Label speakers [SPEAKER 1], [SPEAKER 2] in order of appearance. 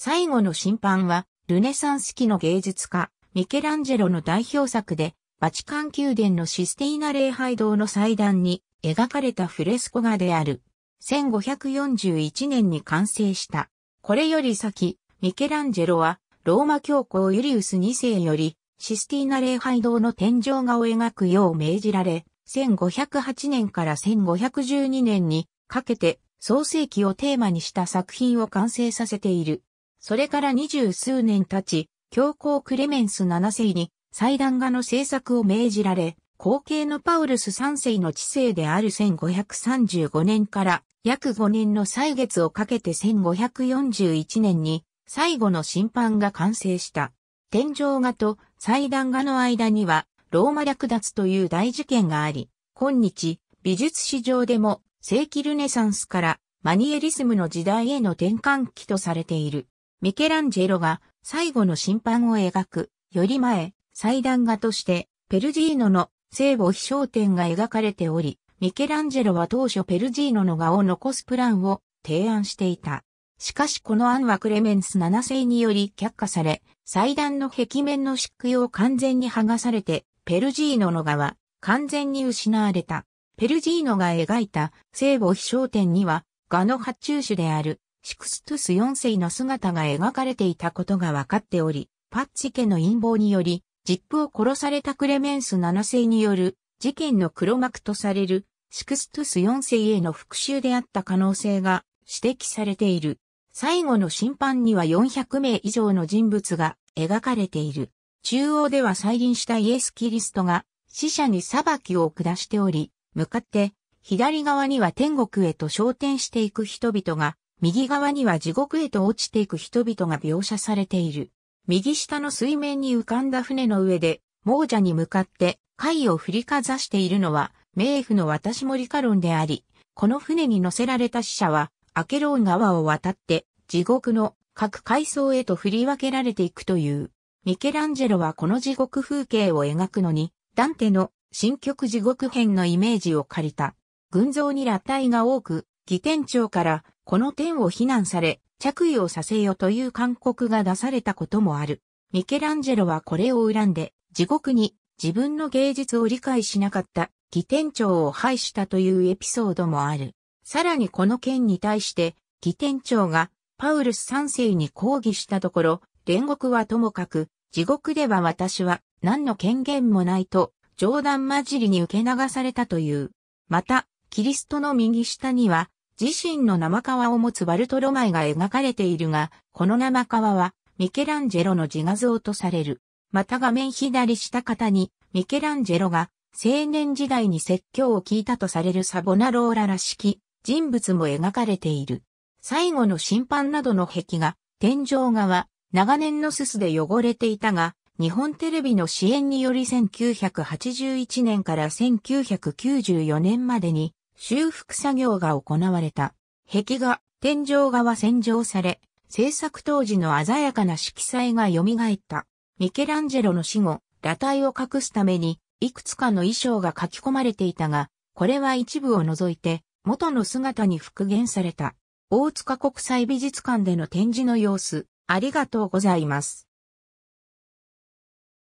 [SPEAKER 1] 最後の審判は、ルネサンス期の芸術家、ミケランジェロの代表作で、バチカン宮殿のシステイナ礼拝堂の祭壇に描かれたフレスコ画である。1541年に完成した。これより先、ミケランジェロは、ローマ教皇ユリウス2世より、システィーナ礼拝堂の天井画を描くよう命じられ、1508年から1512年にかけて創世記をテーマにした作品を完成させている。それから二十数年経ち、教皇クレメンス7世に祭壇画の制作を命じられ、後継のパウルス3世の知性である1535年から約5年の歳月をかけて1541年に最後の審判が完成した。天井画と祭壇画の間にはローマ略奪という大事件があり、今日美術史上でも世紀ルネサンスからマニエリスムの時代への転換期とされている。ミケランジェロが最後の審判を描く、より前、祭壇画として、ペルジーノの聖母飛翔点が描かれており、ミケランジェロは当初ペルジーノの画を残すプランを提案していた。しかしこの案はクレメンス7世により却下され、祭壇の壁面の漆喰を完全に剥がされて、ペルジーノの画は完全に失われた。ペルジーノが描いた聖母飛翔点には、画の発注種であるシクストゥス4世の姿が描かれていたことが分かっており、パッチ家の陰謀により、ジップを殺されたクレメンス7世による事件の黒幕とされるシクストゥス4世への復讐であった可能性が指摘されている。最後の審判には400名以上の人物が描かれている。中央では再臨したイエス・キリストが死者に裁きを下しており、向かって左側には天国へと昇天していく人々が右側には地獄へと落ちていく人々が描写されている。右下の水面に浮かんだ船の上で、亡者に向かって貝を振りかざしているのは、冥府の渡し森カロンであり、この船に乗せられた死者は、アケロン川を渡って、地獄の各階層へと振り分けられていくという。ミケランジェロはこの地獄風景を描くのに、ダンテの新曲地獄編のイメージを借りた。群像に裸体が多く、義天長からこの点を非難され、着衣をさせよという勧告が出されたこともある。ミケランジェロはこれを恨んで、地獄に自分の芸術を理解しなかった義店長を廃したというエピソードもある。さらにこの件に対して、義店長がパウルス3世に抗議したところ、煉獄はともかく、地獄では私は何の権限もないと、冗談交じりに受け流されたという。また、キリストの右下には、自身の生皮を持つバルトロマイが描かれているが、この生皮はミケランジェロの自画像とされる。また画面左下方にミケランジェロが青年時代に説教を聞いたとされるサボナローラらしき人物も描かれている。最後の審判などの壁が天井側、長年のすすで汚れていたが、日本テレビの支援により1981年から1994年までに修復作業が行われた。壁画、天井画は洗浄され、制作当時の鮮やかな色彩が蘇った。ミケランジェロの死後、裸体を隠すために、いくつかの衣装が書き込まれていたが、これは一部を除いて、元の姿に復元された。大塚国際美術館での展示の様子、ありがとうございます。